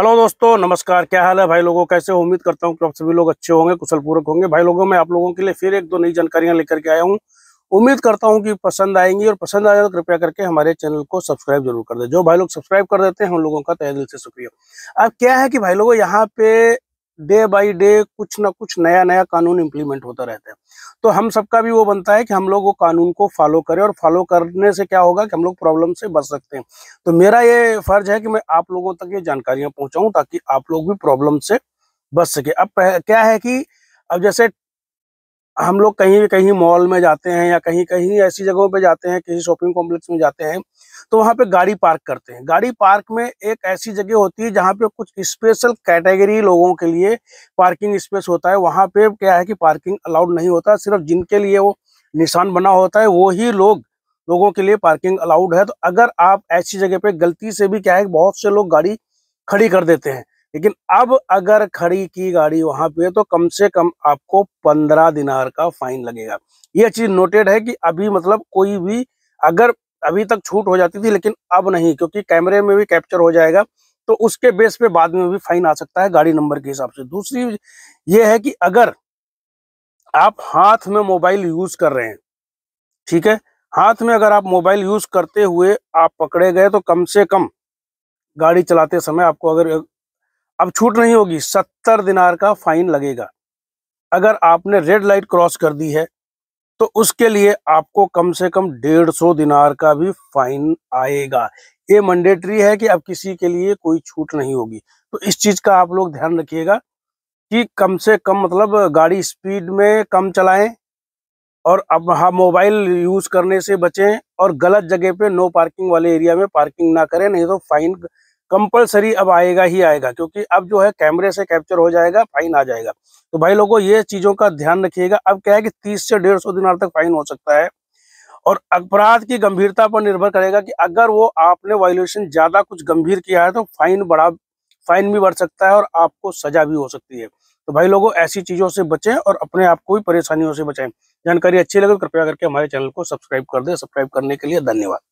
hello दोस्तों नमस्कार क्या हाल है भाई लोगों कैसे उम्मीद करता हूँ कि आप सभी लोग अच्छे होंगे कुशलपूर्वक होंगे भाई लोगों मैं आप लोगों के लिए फिर एक दो नई जानकारियां लेकर के आया हूँ उम्मीद करता हूँ कि पसंद आएंगी और पसंद आएगा तो कृपया करके हमारे चैनल को सब्सक्राइब जरूर कर दे जो भाई लोग सब्सक्राइब कर देते हैं उन लोगों का तय दिल से शुक्रिया अब क्या है कि भाई लोगों यहाँ पे डे बाई डे कुछ ना कुछ नया नया कानून इम्प्लीमेंट होता रहता है तो हम सबका भी वो बनता है कि हम लोग वो कानून को फॉलो करें और फॉलो करने से क्या होगा कि हम लोग प्रॉब्लम से बच सकते हैं तो मेरा ये फर्ज है कि मैं आप लोगों तक ये जानकारियां पहुंचाऊं ताकि आप लोग भी प्रॉब्लम से बच सके अब क्या है कि अब जैसे हम लोग कहीं कहीं मॉल में जाते हैं या कहीं कहीं ऐसी जगहों पे जाते हैं कहीं शॉपिंग कॉम्प्लेक्स में जाते हैं तो वहाँ पे गाड़ी पार्क करते हैं गाड़ी पार्क में एक ऐसी जगह होती है जहाँ पे कुछ स्पेशल कैटेगरी लोगों के लिए पार्किंग स्पेस होता है वहाँ पे क्या है कि पार्किंग अलाउड नहीं होता सिर्फ जिनके लिए वो निशान बना होता है वो ही लोग लोगों के लिए पार्किंग अलाउड है तो अगर आप ऐसी जगह पर गलती से भी क्या है बहुत से लोग गाड़ी खड़ी कर देते हैं लेकिन अब अगर खड़ी की गाड़ी वहां पे तो कम से कम आपको पंद्रह दिनार का फाइन लगेगा यह चीज नोटेड है कि अभी मतलब कोई भी अगर अभी तक छूट हो जाती थी लेकिन अब नहीं क्योंकि कैमरे में भी कैप्चर हो जाएगा तो उसके बेस पे बाद में भी फाइन आ सकता है गाड़ी नंबर के हिसाब से दूसरी ये है कि अगर आप हाथ में मोबाइल यूज कर रहे हैं ठीक है हाथ में अगर आप मोबाइल यूज करते हुए आप पकड़े गए तो कम से कम गाड़ी चलाते समय आपको अगर अब छूट नहीं होगी सत्तर दिनार का फाइन लगेगा अगर आपने रेड लाइट क्रॉस कर दी है तो उसके लिए आपको कम से कम डेढ़ सौ दिनार का भी फाइन आएगा ये मंडेटरी है कि अब किसी के लिए कोई छूट नहीं होगी तो इस चीज़ का आप लोग ध्यान रखिएगा कि कम से कम मतलब गाड़ी स्पीड में कम चलाएं और अब हाँ मोबाइल यूज़ करने से बचें और गलत जगह पे नो पार्किंग वाले एरिया में पार्किंग ना करें नहीं तो फाइन कंपलसरी अब आएगा ही आएगा क्योंकि अब जो है कैमरे से कैप्चर हो जाएगा फाइन आ जाएगा तो भाई लोगों ये चीज़ों का ध्यान रखिएगा अब क्या है कि तीस से डेढ़ सौ दिनार तक फाइन हो सकता है और अपराध की गंभीरता पर निर्भर करेगा कि अगर वो आपने वायोलेशन ज़्यादा कुछ गंभीर किया है तो फाइन बढ़ा फाइन भी बढ़ सकता है और आपको सजा भी हो सकती है तो भाई लोगों ऐसी चीज़ों से बचें और अपने आप को भी परेशानियों से बचें जानकारी अच्छी लगे तो कृपया करके हमारे चैनल को सब्सक्राइब कर दें सब्सक्राइब करने के लिए धन्यवाद